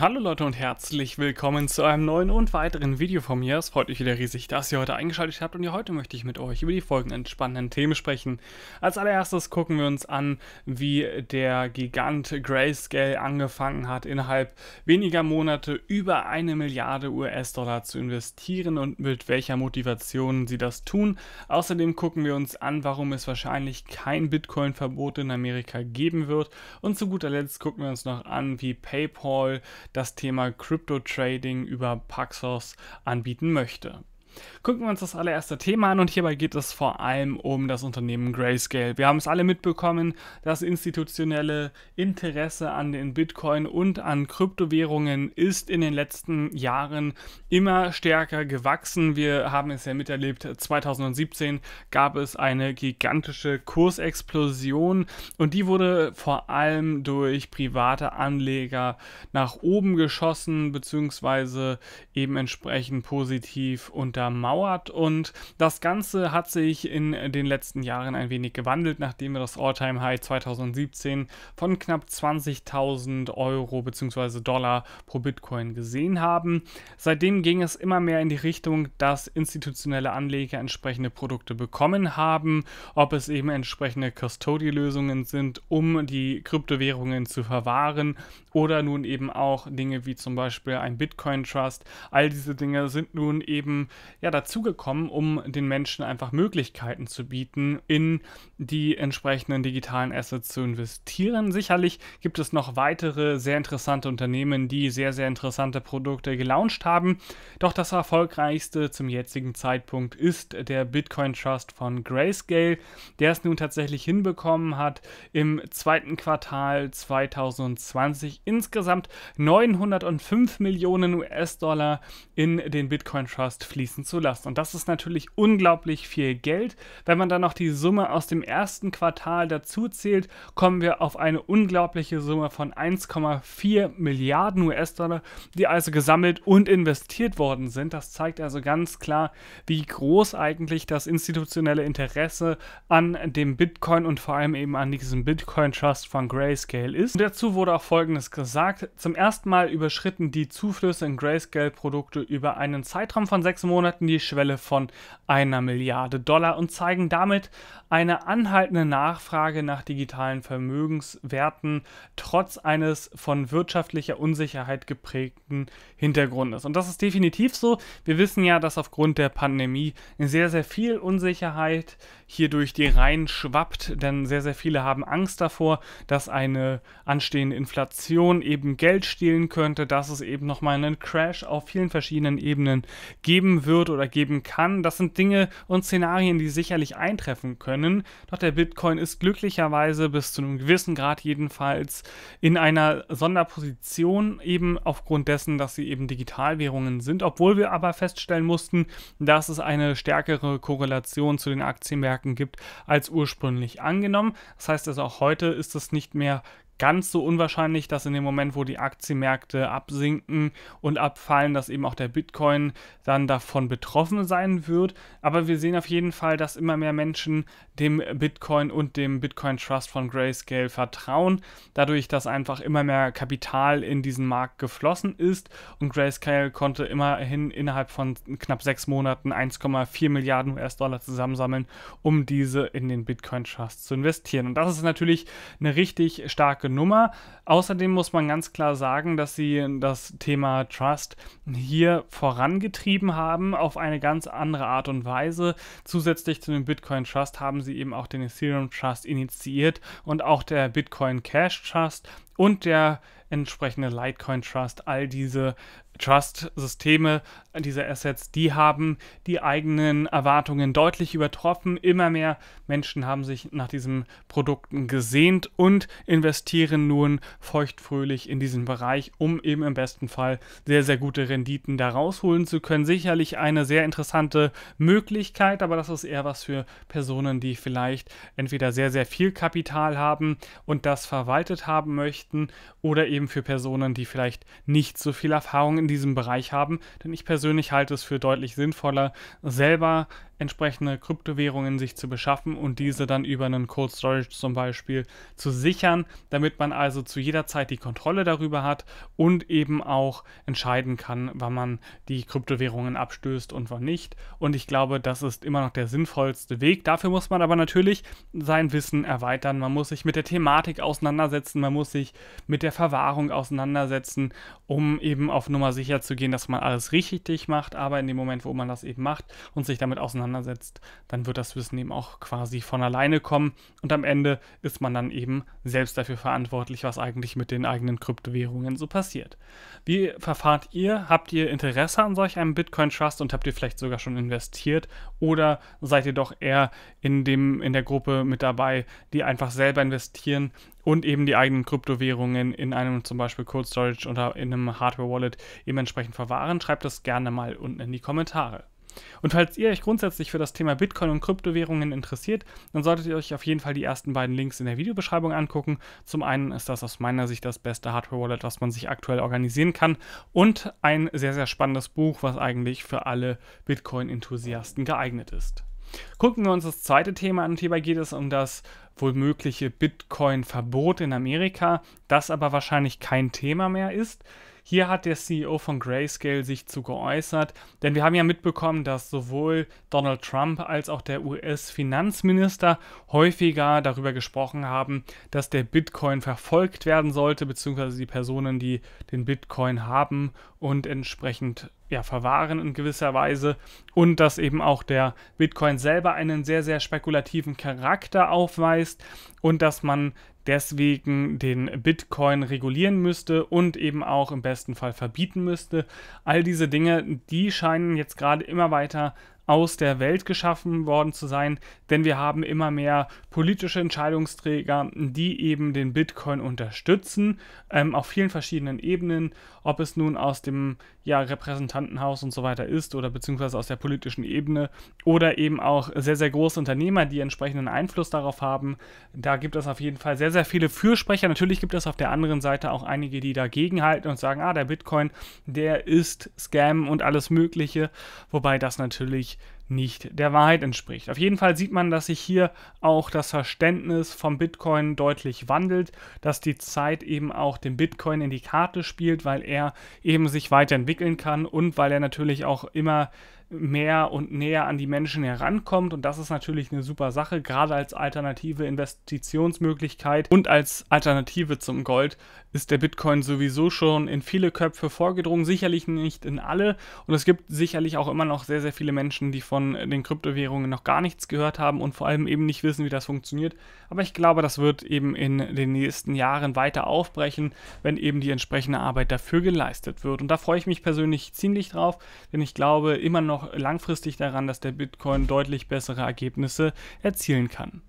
Hallo Leute und herzlich willkommen zu einem neuen und weiteren Video von mir. Es freut mich wieder riesig, dass ihr heute eingeschaltet habt und ja, heute möchte ich mit euch über die folgenden spannenden Themen sprechen. Als allererstes gucken wir uns an, wie der Gigant Grayscale angefangen hat, innerhalb weniger Monate über eine Milliarde US-Dollar zu investieren und mit welcher Motivation sie das tun. Außerdem gucken wir uns an, warum es wahrscheinlich kein Bitcoin-Verbot in Amerika geben wird. Und zu guter Letzt gucken wir uns noch an, wie PayPal das Thema Crypto Trading über Paxos anbieten möchte. Gucken wir uns das allererste Thema an und hierbei geht es vor allem um das Unternehmen Grayscale. Wir haben es alle mitbekommen, das institutionelle Interesse an den Bitcoin und an Kryptowährungen ist in den letzten Jahren immer stärker gewachsen. Wir haben es ja miterlebt, 2017 gab es eine gigantische Kursexplosion und die wurde vor allem durch private Anleger nach oben geschossen bzw. eben entsprechend positiv unter untermauert und das Ganze hat sich in den letzten Jahren ein wenig gewandelt, nachdem wir das Alltime high 2017 von knapp 20.000 Euro bzw. Dollar pro Bitcoin gesehen haben. Seitdem ging es immer mehr in die Richtung, dass institutionelle Anleger entsprechende Produkte bekommen haben, ob es eben entsprechende Custody-Lösungen sind, um die Kryptowährungen zu verwahren oder nun eben auch Dinge wie zum Beispiel ein Bitcoin Trust. All diese Dinge sind nun eben ja dazugekommen, um den Menschen einfach Möglichkeiten zu bieten, in die entsprechenden digitalen Assets zu investieren. Sicherlich gibt es noch weitere sehr interessante Unternehmen, die sehr, sehr interessante Produkte gelauncht haben. Doch das erfolgreichste zum jetzigen Zeitpunkt ist der Bitcoin Trust von Grayscale, der es nun tatsächlich hinbekommen hat, im zweiten Quartal 2020 insgesamt 905 Millionen US-Dollar in den Bitcoin Trust fließen zu lassen. Und das ist natürlich unglaublich viel Geld. Wenn man dann noch die Summe aus dem ersten Quartal dazu zählt, kommen wir auf eine unglaubliche Summe von 1,4 Milliarden US-Dollar, die also gesammelt und investiert worden sind. Das zeigt also ganz klar, wie groß eigentlich das institutionelle Interesse an dem Bitcoin und vor allem eben an diesem Bitcoin Trust von Grayscale ist. Und dazu wurde auch folgendes gesagt, zum ersten Mal überschritten die Zuflüsse in Grayscale-Produkte über einen Zeitraum von sechs Monaten die Schwelle von einer Milliarde Dollar und zeigen damit eine anhaltende Nachfrage nach digitalen Vermögenswerten trotz eines von wirtschaftlicher Unsicherheit geprägten Hintergrundes. Und das ist definitiv so. Wir wissen ja, dass aufgrund der Pandemie sehr, sehr viel Unsicherheit hier durch die Reihen schwappt, denn sehr, sehr viele haben Angst davor, dass eine anstehende Inflation Million eben Geld stehlen könnte, dass es eben nochmal einen Crash auf vielen verschiedenen Ebenen geben wird oder geben kann. Das sind Dinge und Szenarien, die sicherlich eintreffen können. Doch der Bitcoin ist glücklicherweise bis zu einem gewissen Grad jedenfalls in einer Sonderposition eben aufgrund dessen, dass sie eben Digitalwährungen sind, obwohl wir aber feststellen mussten, dass es eine stärkere Korrelation zu den Aktienmärkten gibt als ursprünglich angenommen. Das heißt also auch heute ist es nicht mehr ganz so unwahrscheinlich, dass in dem Moment, wo die Aktienmärkte absinken und abfallen, dass eben auch der Bitcoin dann davon betroffen sein wird. Aber wir sehen auf jeden Fall, dass immer mehr Menschen dem Bitcoin und dem Bitcoin Trust von Grayscale vertrauen, dadurch, dass einfach immer mehr Kapital in diesen Markt geflossen ist und Grayscale konnte immerhin innerhalb von knapp sechs Monaten 1,4 Milliarden US-Dollar zusammensammeln, um diese in den Bitcoin Trust zu investieren. Und das ist natürlich eine richtig starke starke Nummer. Außerdem muss man ganz klar sagen, dass sie das Thema Trust hier vorangetrieben haben auf eine ganz andere Art und Weise. Zusätzlich zu dem Bitcoin Trust haben sie eben auch den Ethereum Trust initiiert und auch der Bitcoin Cash Trust und der entsprechende Litecoin Trust. All diese Trust-Systeme, diese Assets, die haben die eigenen Erwartungen deutlich übertroffen. Immer mehr Menschen haben sich nach diesen Produkten gesehnt und investieren nun feuchtfröhlich in diesen Bereich, um eben im besten Fall sehr, sehr gute Renditen da rausholen zu können. Sicherlich eine sehr interessante Möglichkeit, aber das ist eher was für Personen, die vielleicht entweder sehr, sehr viel Kapital haben und das verwaltet haben möchten oder eben für Personen, die vielleicht nicht so viel Erfahrung in in diesem Bereich haben, denn ich persönlich halte es für deutlich sinnvoller, selber entsprechende Kryptowährungen sich zu beschaffen und diese dann über einen Cold Storage zum Beispiel zu sichern, damit man also zu jeder Zeit die Kontrolle darüber hat und eben auch entscheiden kann, wann man die Kryptowährungen abstößt und wann nicht. Und ich glaube, das ist immer noch der sinnvollste Weg. Dafür muss man aber natürlich sein Wissen erweitern. Man muss sich mit der Thematik auseinandersetzen, man muss sich mit der Verwahrung auseinandersetzen, um eben auf Nummer sicher zu gehen, dass man alles richtig macht. Aber in dem Moment, wo man das eben macht und sich damit auseinandersetzt, auseinandersetzt, dann wird das Wissen eben auch quasi von alleine kommen und am Ende ist man dann eben selbst dafür verantwortlich, was eigentlich mit den eigenen Kryptowährungen so passiert. Wie verfahrt ihr? Habt ihr Interesse an solch einem Bitcoin Trust und habt ihr vielleicht sogar schon investiert oder seid ihr doch eher in dem in der Gruppe mit dabei, die einfach selber investieren und eben die eigenen Kryptowährungen in einem zum Beispiel Cold Storage oder in einem Hardware Wallet eben entsprechend verwahren? Schreibt das gerne mal unten in die Kommentare. Und falls ihr euch grundsätzlich für das Thema Bitcoin und Kryptowährungen interessiert, dann solltet ihr euch auf jeden Fall die ersten beiden Links in der Videobeschreibung angucken. Zum einen ist das aus meiner Sicht das beste Hardware-Wallet, was man sich aktuell organisieren kann und ein sehr, sehr spannendes Buch, was eigentlich für alle Bitcoin-Enthusiasten geeignet ist. Gucken wir uns das zweite Thema an. hierbei geht es um das wohlmögliche Bitcoin-Verbot in Amerika, das aber wahrscheinlich kein Thema mehr ist. Hier hat der CEO von Grayscale sich zu geäußert, denn wir haben ja mitbekommen, dass sowohl Donald Trump als auch der US-Finanzminister häufiger darüber gesprochen haben, dass der Bitcoin verfolgt werden sollte, beziehungsweise die Personen, die den Bitcoin haben und entsprechend ja, verwahren in gewisser Weise und dass eben auch der Bitcoin selber einen sehr, sehr spekulativen Charakter aufweist und dass man deswegen den Bitcoin regulieren müsste und eben auch im besten Fall verbieten müsste. All diese Dinge, die scheinen jetzt gerade immer weiter aus der Welt geschaffen worden zu sein, denn wir haben immer mehr politische Entscheidungsträger, die eben den Bitcoin unterstützen, ähm, auf vielen verschiedenen Ebenen, ob es nun aus dem ja, Repräsentantenhaus und so weiter ist oder beziehungsweise aus der politischen Ebene oder eben auch sehr, sehr große Unternehmer, die entsprechenden Einfluss darauf haben. Da gibt es auf jeden Fall sehr, sehr viele Fürsprecher. Natürlich gibt es auf der anderen Seite auch einige, die dagegen halten und sagen, ah, der Bitcoin, der ist Scam und alles Mögliche. Wobei das natürlich nicht der Wahrheit entspricht. Auf jeden Fall sieht man, dass sich hier auch das Verständnis vom Bitcoin deutlich wandelt, dass die Zeit eben auch dem Bitcoin in die Karte spielt, weil er eben sich weiterentwickeln kann und weil er natürlich auch immer mehr und näher an die Menschen herankommt. Und das ist natürlich eine super Sache, gerade als alternative Investitionsmöglichkeit und als Alternative zum Gold ist der Bitcoin sowieso schon in viele Köpfe vorgedrungen, sicherlich nicht in alle. Und es gibt sicherlich auch immer noch sehr, sehr viele Menschen, die von den Kryptowährungen noch gar nichts gehört haben und vor allem eben nicht wissen, wie das funktioniert. Aber ich glaube, das wird eben in den nächsten Jahren weiter aufbrechen, wenn eben die entsprechende Arbeit dafür geleistet wird. Und da freue ich mich persönlich ziemlich drauf, denn ich glaube immer noch, auch langfristig daran, dass der Bitcoin deutlich bessere Ergebnisse erzielen kann.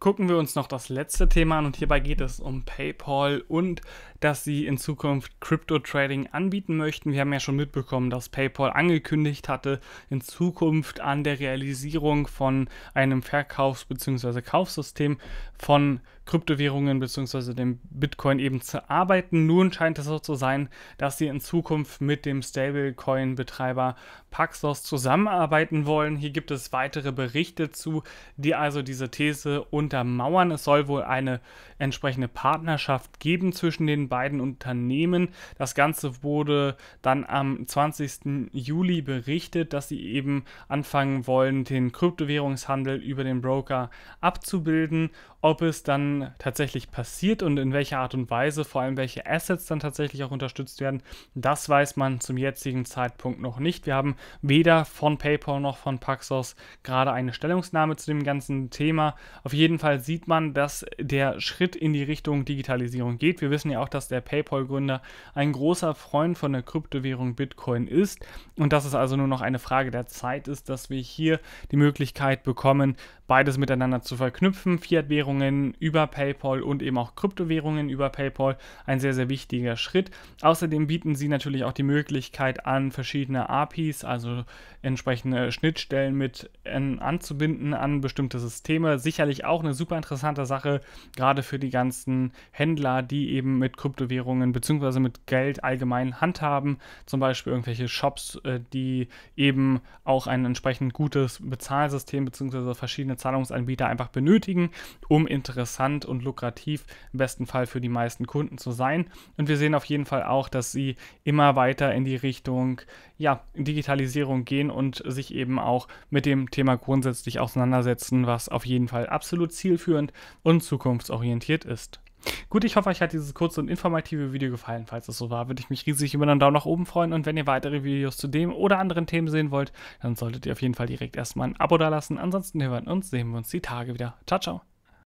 Gucken wir uns noch das letzte Thema an und hierbei geht es um PayPal und dass sie in Zukunft Crypto Trading anbieten möchten. Wir haben ja schon mitbekommen, dass PayPal angekündigt hatte, in Zukunft an der Realisierung von einem Verkaufs- bzw. Kaufsystem von Kryptowährungen bzw. dem Bitcoin eben zu arbeiten. Nun scheint es so zu sein, dass sie in Zukunft mit dem Stablecoin-Betreiber Paxos zusammenarbeiten wollen. Hier gibt es weitere Berichte zu, die also diese These untermauern. Es soll wohl eine entsprechende Partnerschaft geben zwischen den beiden Unternehmen. Das Ganze wurde dann am 20. Juli berichtet, dass sie eben anfangen wollen, den Kryptowährungshandel über den Broker abzubilden. Ob es dann tatsächlich passiert und in welcher Art und Weise, vor allem welche Assets dann tatsächlich auch unterstützt werden, das weiß man zum jetzigen Zeitpunkt noch nicht. Wir haben weder von PayPal noch von Paxos gerade eine Stellungnahme zu dem ganzen Thema. Auf jeden Fall sieht man, dass der Schritt in die Richtung Digitalisierung geht. Wir wissen ja auch, dass der PayPal-Gründer ein großer Freund von der Kryptowährung Bitcoin ist und dass es also nur noch eine Frage der Zeit ist, dass wir hier die Möglichkeit bekommen, beides miteinander zu verknüpfen, Fiat-Währungen über über PayPal und eben auch Kryptowährungen über PayPal ein sehr, sehr wichtiger Schritt. Außerdem bieten sie natürlich auch die Möglichkeit an, verschiedene APIs, also entsprechende Schnittstellen mit ähm, anzubinden an bestimmte Systeme. Sicherlich auch eine super interessante Sache, gerade für die ganzen Händler, die eben mit Kryptowährungen bzw. mit Geld allgemein handhaben. Zum Beispiel irgendwelche Shops, äh, die eben auch ein entsprechend gutes Bezahlsystem bzw. verschiedene Zahlungsanbieter einfach benötigen, um interessant relevant und lukrativ im besten Fall für die meisten Kunden zu sein. Und wir sehen auf jeden Fall auch, dass sie immer weiter in die Richtung ja, Digitalisierung gehen und sich eben auch mit dem Thema grundsätzlich auseinandersetzen, was auf jeden Fall absolut zielführend und zukunftsorientiert ist. Gut, ich hoffe, euch hat dieses kurze und informative Video gefallen. Falls es so war, würde ich mich riesig über einen Daumen nach oben freuen. Und wenn ihr weitere Videos zu dem oder anderen Themen sehen wollt, dann solltet ihr auf jeden Fall direkt erstmal ein Abo dalassen. Ansonsten hören und sehen wir uns die Tage wieder. Ciao, ciao.